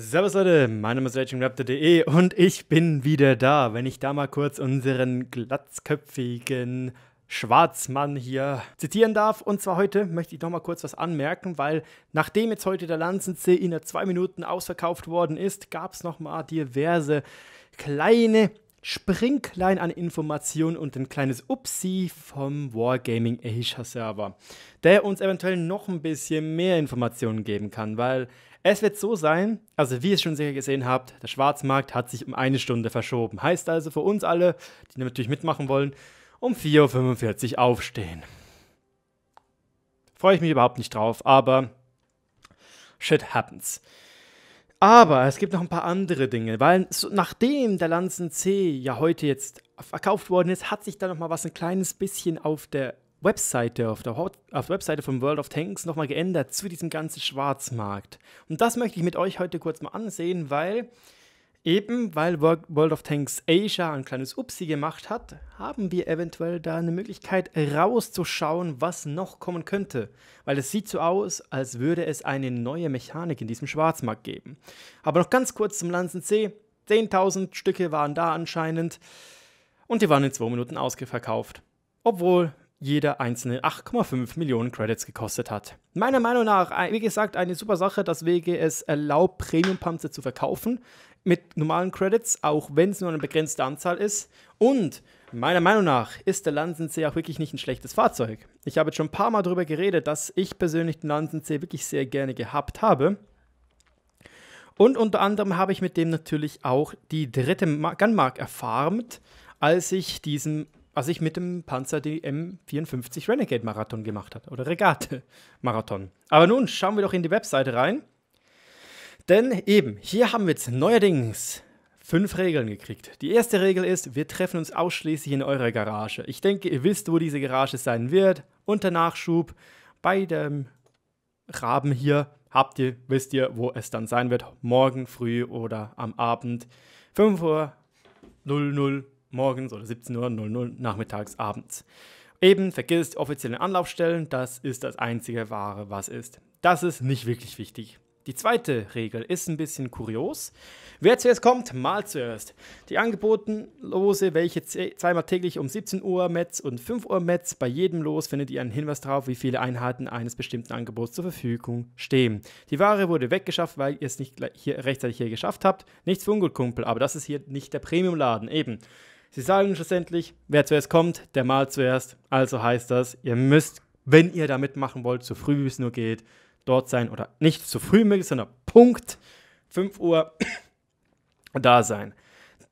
Servus Leute, mein Name ist RagingRaptor.de und ich bin wieder da. Wenn ich da mal kurz unseren glatzköpfigen Schwarzmann hier zitieren darf. Und zwar heute möchte ich noch mal kurz was anmerken, weil nachdem jetzt heute der Lanzensee in der zwei Minuten ausverkauft worden ist, gab es noch mal diverse kleine Sprinklein an Informationen und ein kleines Upsi vom Wargaming Asia Server, der uns eventuell noch ein bisschen mehr Informationen geben kann, weil es wird so sein, also wie ihr es schon sicher gesehen habt, der Schwarzmarkt hat sich um eine Stunde verschoben. Heißt also für uns alle, die natürlich mitmachen wollen, um 4.45 Uhr aufstehen. Freue ich mich überhaupt nicht drauf, aber shit happens. Aber es gibt noch ein paar andere Dinge, weil so, nachdem der Lanzen C ja heute jetzt verkauft worden ist, hat sich da noch mal was ein kleines bisschen auf der Webseite, auf der, auf der Webseite von World of Tanks nochmal geändert zu diesem ganzen Schwarzmarkt. Und das möchte ich mit euch heute kurz mal ansehen, weil eben, weil World of Tanks Asia ein kleines Upsi gemacht hat, haben wir eventuell da eine Möglichkeit rauszuschauen, was noch kommen könnte. Weil es sieht so aus, als würde es eine neue Mechanik in diesem Schwarzmarkt geben. Aber noch ganz kurz zum Lanzensee. 10.000 Stücke waren da anscheinend und die waren in zwei Minuten ausverkauft. Obwohl jeder einzelne 8,5 Millionen Credits gekostet hat. Meiner Meinung nach, wie gesagt, eine super Sache, dass WG es erlaubt, Premium-Panzer zu verkaufen mit normalen Credits, auch wenn es nur eine begrenzte Anzahl ist. Und meiner Meinung nach ist der Lansensee auch wirklich nicht ein schlechtes Fahrzeug. Ich habe jetzt schon ein paar Mal darüber geredet, dass ich persönlich den Lansensee wirklich sehr gerne gehabt habe. Und unter anderem habe ich mit dem natürlich auch die dritte Gunmark erfarmt, als ich diesen was ich mit dem Panzer die m 54 Renegade Marathon gemacht habe oder Regate Marathon. Aber nun schauen wir doch in die Webseite rein. Denn eben, hier haben wir jetzt neuerdings fünf Regeln gekriegt. Die erste Regel ist, wir treffen uns ausschließlich in eurer Garage. Ich denke, ihr wisst, wo diese Garage sein wird. Unter Nachschub bei dem Raben hier habt ihr, wisst ihr, wo es dann sein wird. Morgen früh oder am Abend. 5 Uhr 00 morgens oder 17 Uhr, 00 nachmittags, abends. Eben, vergiss offizielle Anlaufstellen, das ist das einzige wahre, was ist. Das ist nicht wirklich wichtig. Die zweite Regel ist ein bisschen kurios. Wer zuerst kommt, malt zuerst. Die Angebotenlose, welche zweimal täglich um 17 Uhr Metz und 5 Uhr Metz, bei jedem Los findet ihr einen Hinweis darauf, wie viele Einheiten eines bestimmten Angebots zur Verfügung stehen. Die Ware wurde weggeschafft, weil ihr es nicht hier rechtzeitig hier geschafft habt. Nichts für ungut, Kumpel, aber das ist hier nicht der Premiumladen, eben. Sie sagen schlussendlich, wer zuerst kommt, der malt zuerst. Also heißt das, ihr müsst, wenn ihr da mitmachen wollt, so früh wie es nur geht, dort sein oder nicht so früh möglich, sondern Punkt 5 Uhr da sein.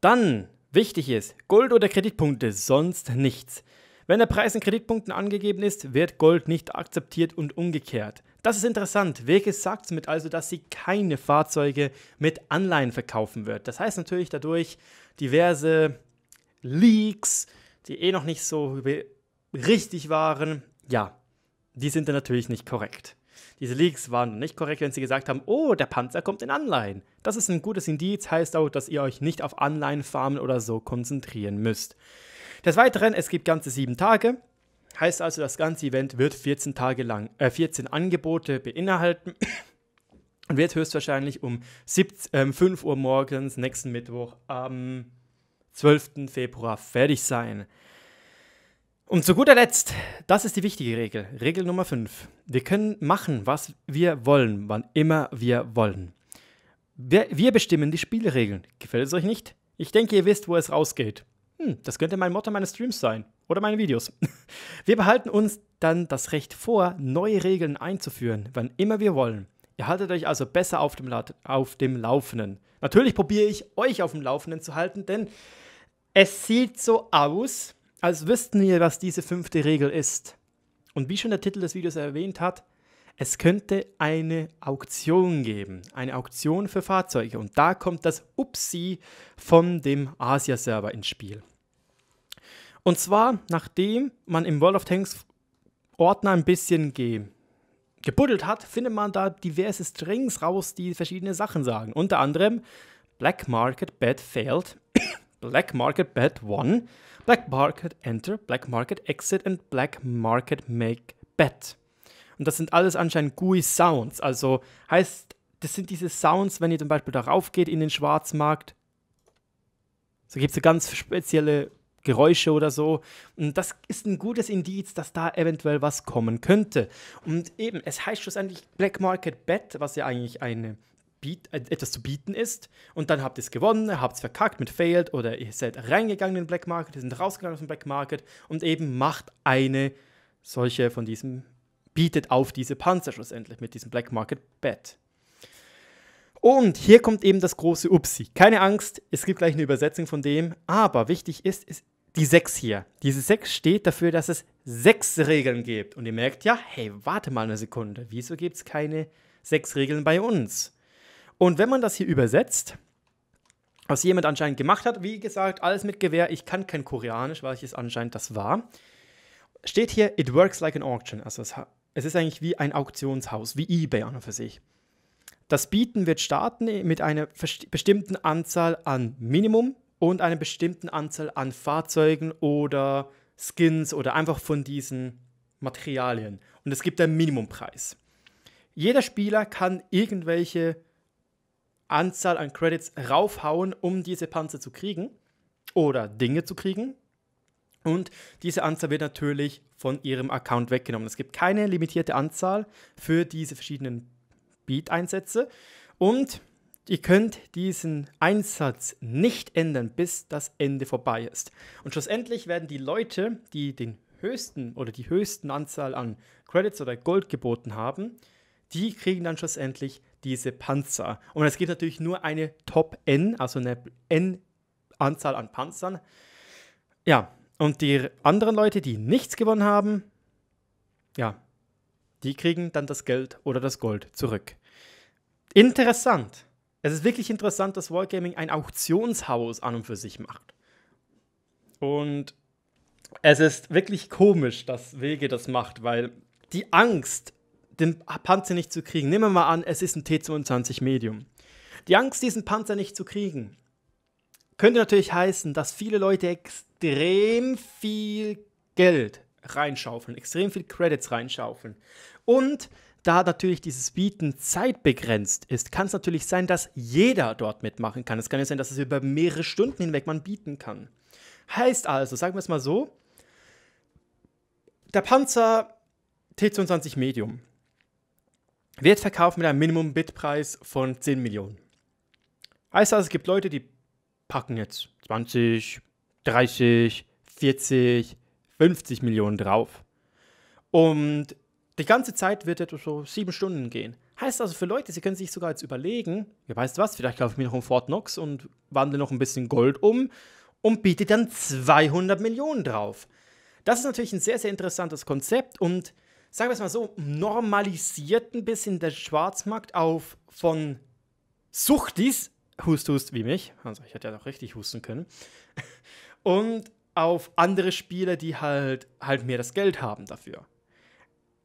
Dann wichtig ist, Gold oder Kreditpunkte, sonst nichts. Wenn der Preis in Kreditpunkten angegeben ist, wird Gold nicht akzeptiert und umgekehrt. Das ist interessant. Wege sagt mit also, dass sie keine Fahrzeuge mit Anleihen verkaufen wird. Das heißt natürlich dadurch diverse Leaks, die eh noch nicht so richtig waren, ja, die sind dann natürlich nicht korrekt. Diese Leaks waren nicht korrekt, wenn sie gesagt haben, oh, der Panzer kommt in Anleihen. Das ist ein gutes Indiz, heißt auch, dass ihr euch nicht auf Anleihenfarmen oder so konzentrieren müsst. Des Weiteren, es gibt ganze sieben Tage. Heißt also, das ganze Event wird 14 Tage lang, äh, 14 Angebote beinhalten und wird höchstwahrscheinlich um 7, äh, 5 Uhr morgens nächsten Mittwoch am ähm, 12. Februar fertig sein. Und zu guter Letzt, das ist die wichtige Regel, Regel Nummer 5. Wir können machen, was wir wollen, wann immer wir wollen. Wir, wir bestimmen die Spielregeln. Gefällt es euch nicht? Ich denke, ihr wisst, wo es rausgeht. Hm, das könnte mein Motto meines Streams sein oder meine Videos. Wir behalten uns dann das Recht vor, neue Regeln einzuführen, wann immer wir wollen. Ihr haltet euch also besser auf dem, La auf dem Laufenden. Natürlich probiere ich euch auf dem Laufenden zu halten, denn es sieht so aus, als wüssten wir, was diese fünfte Regel ist. Und wie schon der Titel des Videos erwähnt hat, es könnte eine Auktion geben, eine Auktion für Fahrzeuge. Und da kommt das Upsi von dem Asia-Server ins Spiel. Und zwar, nachdem man im World of Tanks Ordner ein bisschen gebuddelt hat, findet man da diverse Strings raus, die verschiedene Sachen sagen. Unter anderem Black Market Bad Failed Black Market Bet 1, Black Market Enter, Black Market Exit und Black Market Make Bet. Und das sind alles anscheinend GUI-Sounds. Also heißt, das sind diese Sounds, wenn ihr zum Beispiel darauf geht in den Schwarzmarkt. So gibt es ganz spezielle Geräusche oder so. Und das ist ein gutes Indiz, dass da eventuell was kommen könnte. Und eben, es heißt schlussendlich Black Market Bet, was ja eigentlich eine biet, äh, etwas zu bieten ist und dann habt ihr es gewonnen, habt es verkackt mit Failed oder ihr seid reingegangen in den Black Market, ihr seid rausgegangen aus dem Black Market und eben macht eine solche von diesem, bietet auf diese Panzer schlussendlich mit diesem Black Market Bett. Und hier kommt eben das große Upsi. Keine Angst, es gibt gleich eine Übersetzung von dem, aber wichtig ist, ist die 6 hier. Diese 6 steht dafür, dass es 6 Regeln gibt. Und ihr merkt ja, hey, warte mal eine Sekunde, wieso gibt es keine 6 Regeln bei uns? Und wenn man das hier übersetzt, was jemand anscheinend gemacht hat, wie gesagt, alles mit Gewehr, ich kann kein Koreanisch, weil ich es anscheinend das war, steht hier, it works like an auction. Also es, es ist eigentlich wie ein Auktionshaus, wie eBay an und für sich. Das Bieten wird starten mit einer bestimmten Anzahl an Minimum und einer bestimmten Anzahl an Fahrzeugen oder Skins oder einfach von diesen Materialien. Und es gibt einen Minimumpreis. Jeder Spieler kann irgendwelche Anzahl an Credits raufhauen, um diese Panzer zu kriegen oder Dinge zu kriegen. Und diese Anzahl wird natürlich von ihrem Account weggenommen. Es gibt keine limitierte Anzahl für diese verschiedenen Beat-Einsätze. Und ihr könnt diesen Einsatz nicht ändern, bis das Ende vorbei ist. Und schlussendlich werden die Leute, die den höchsten oder die höchsten Anzahl an Credits oder Gold geboten haben, die kriegen dann schlussendlich diese Panzer. Und es gibt natürlich nur eine Top N, also eine N-Anzahl an Panzern. Ja, und die anderen Leute, die nichts gewonnen haben, ja, die kriegen dann das Geld oder das Gold zurück. Interessant. Es ist wirklich interessant, dass Wargaming ein Auktionshaus an und für sich macht. Und es ist wirklich komisch, dass Wege das macht, weil die Angst den Panzer nicht zu kriegen. Nehmen wir mal an, es ist ein T22 Medium. Die Angst, diesen Panzer nicht zu kriegen, könnte natürlich heißen, dass viele Leute extrem viel Geld reinschaufeln, extrem viel Credits reinschaufeln. Und da natürlich dieses Bieten zeitbegrenzt ist, kann es natürlich sein, dass jeder dort mitmachen kann. Es kann ja sein, dass es über mehrere Stunden hinweg man bieten kann. Heißt also, sagen wir es mal so, der Panzer T22 Medium wird verkauft mit einem minimum bitpreis von 10 Millionen. Heißt also, es gibt Leute, die packen jetzt 20, 30, 40, 50 Millionen drauf. Und die ganze Zeit wird etwa so sieben Stunden gehen. Heißt also für Leute, sie können sich sogar jetzt überlegen, ja weißt du was, vielleicht kaufe ich mir noch einen Fort Knox und wandle noch ein bisschen Gold um und biete dann 200 Millionen drauf. Das ist natürlich ein sehr, sehr interessantes Konzept und sagen wir es mal so, normalisiert ein bisschen der Schwarzmarkt auf von Suchtis, Hust, Hust wie mich, also ich hätte ja noch richtig husten können, und auf andere Spieler, die halt, halt mehr das Geld haben dafür.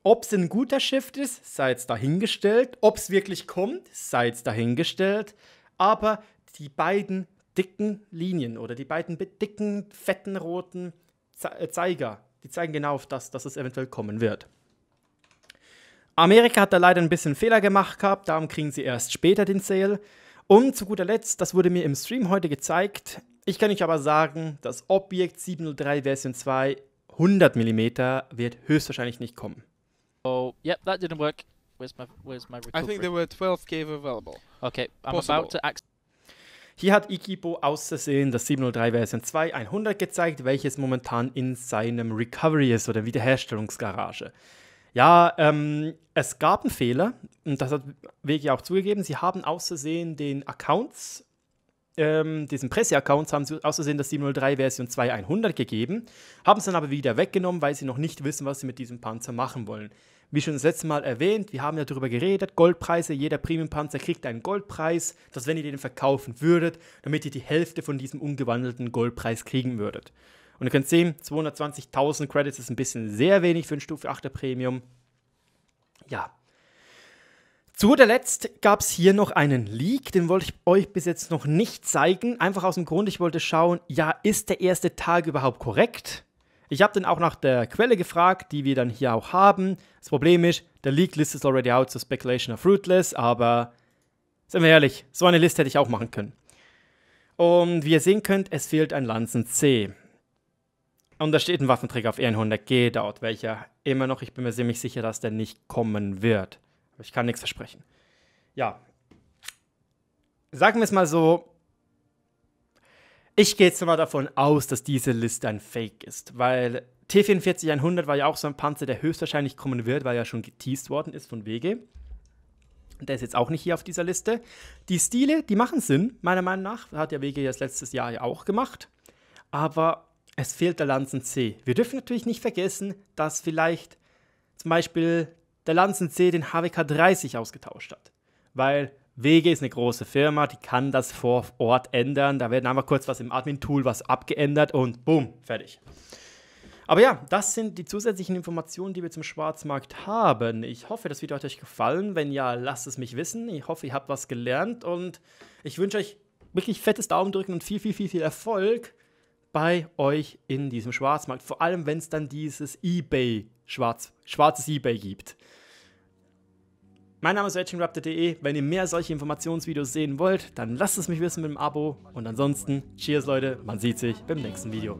Ob es ein guter Shift ist, sei es dahingestellt. Ob es wirklich kommt, sei es dahingestellt. Aber die beiden dicken Linien oder die beiden dicken, fetten, roten äh, Zeiger, die zeigen genau auf das, dass es eventuell kommen wird. Amerika hat da leider ein bisschen Fehler gemacht gehabt, darum kriegen sie erst später den Sale. Und zu guter Letzt, das wurde mir im Stream heute gezeigt, ich kann euch aber sagen, das Objekt 703 Version 2 100 mm wird höchstwahrscheinlich nicht kommen. Oh, yep, that didn't work. Where's my, where's my recovery? I think there were 12 cave available. Okay, I'm Possible. about to Hier hat Ikibo auszusehen das 703 Version 2 100 gezeigt, welches momentan in seinem Recovery ist oder Wiederherstellungsgarage. Ja, ähm, es gab einen Fehler, und das hat Wege auch zugegeben. Sie haben außersehen den Accounts, ähm, diesen Presseaccounts, haben sie außersehen das 703 Version 2100 gegeben, haben es dann aber wieder weggenommen, weil sie noch nicht wissen, was sie mit diesem Panzer machen wollen. Wie schon das letzte Mal erwähnt, wir haben ja darüber geredet, Goldpreise, jeder Premium-Panzer kriegt einen Goldpreis, dass wenn ihr den verkaufen würdet, damit ihr die Hälfte von diesem umgewandelten Goldpreis kriegen würdet. Und ihr könnt sehen, 220.000 Credits ist ein bisschen sehr wenig für ein Stufe 8er Premium. Ja. Zu der Letzt gab es hier noch einen Leak, den wollte ich euch bis jetzt noch nicht zeigen. Einfach aus dem Grund, ich wollte schauen, ja, ist der erste Tag überhaupt korrekt? Ich habe dann auch nach der Quelle gefragt, die wir dann hier auch haben. Das Problem ist, der Leak List ist already out, so Speculation of fruitless, aber sind wir ehrlich, so eine Liste hätte ich auch machen können. Und wie ihr sehen könnt, es fehlt ein Lanzen C. Und da steht ein Waffenträger auf Ehrenhunde, geht out, welcher immer noch, ich bin mir ziemlich sicher, dass der nicht kommen wird. Aber ich kann nichts versprechen. Ja. Sagen wir es mal so, ich gehe jetzt mal davon aus, dass diese Liste ein Fake ist, weil T44-100 war ja auch so ein Panzer, der höchstwahrscheinlich kommen wird, weil er ja schon geteased worden ist von Wege. Der ist jetzt auch nicht hier auf dieser Liste. Die Stile, die machen Sinn, meiner Meinung nach. Hat ja Wege das letztes Jahr ja auch gemacht. Aber es fehlt der Lanzen C. Wir dürfen natürlich nicht vergessen, dass vielleicht zum Beispiel der Lanzen C den HWK 30 ausgetauscht hat. Weil Wege ist eine große Firma, die kann das vor Ort ändern. Da werden einmal kurz was im Admin-Tool was abgeändert und boom, fertig. Aber ja, das sind die zusätzlichen Informationen, die wir zum Schwarzmarkt haben. Ich hoffe, das Video hat euch gefallen. Wenn ja, lasst es mich wissen. Ich hoffe, ihr habt was gelernt und ich wünsche euch wirklich fettes Daumen drücken und viel, viel, viel, viel Erfolg bei euch in diesem Schwarzmarkt. Vor allem, wenn es dann dieses eBay, schwarz, schwarzes eBay gibt. Mein Name ist RagingRaptor.de. Wenn ihr mehr solche Informationsvideos sehen wollt, dann lasst es mich wissen mit dem Abo. Und ansonsten, cheers Leute, man sieht sich beim nächsten Video.